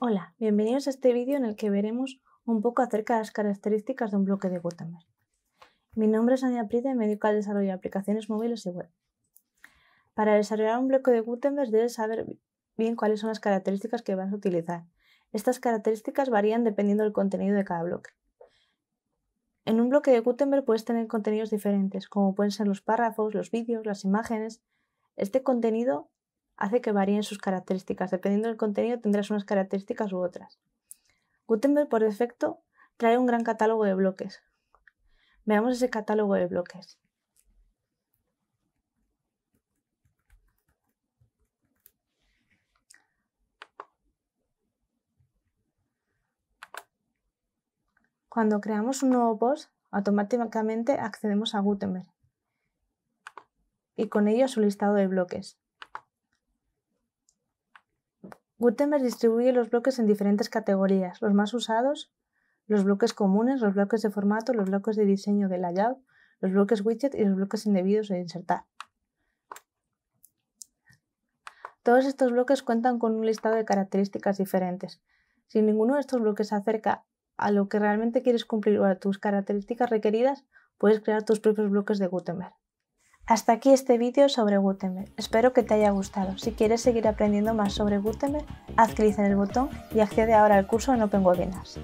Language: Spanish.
Hola, bienvenidos a este vídeo en el que veremos un poco acerca de las características de un bloque de Gutenberg. Mi nombre es Ania Prida y me dedico al desarrollo de aplicaciones móviles y web. Para desarrollar un bloque de Gutenberg debes saber bien cuáles son las características que vas a utilizar. Estas características varían dependiendo del contenido de cada bloque. En un bloque de Gutenberg puedes tener contenidos diferentes, como pueden ser los párrafos, los vídeos, las imágenes. Este contenido hace que varíen sus características. Dependiendo del contenido tendrás unas características u otras. Gutenberg por defecto trae un gran catálogo de bloques. Veamos ese catálogo de bloques. Cuando creamos un nuevo post, automáticamente accedemos a Gutenberg y con ello a su listado de bloques. Gutenberg distribuye los bloques en diferentes categorías. Los más usados, los bloques comunes, los bloques de formato, los bloques de diseño de layout, los bloques widget y los bloques indebidos de insertar. Todos estos bloques cuentan con un listado de características diferentes. Si ninguno de estos bloques se acerca a lo que realmente quieres cumplir o a tus características requeridas, puedes crear tus propios bloques de Gutenberg. Hasta aquí este vídeo sobre Gutenberg, espero que te haya gustado. Si quieres seguir aprendiendo más sobre Gutenberg, haz clic en el botón y accede ahora al curso en Open Webinars.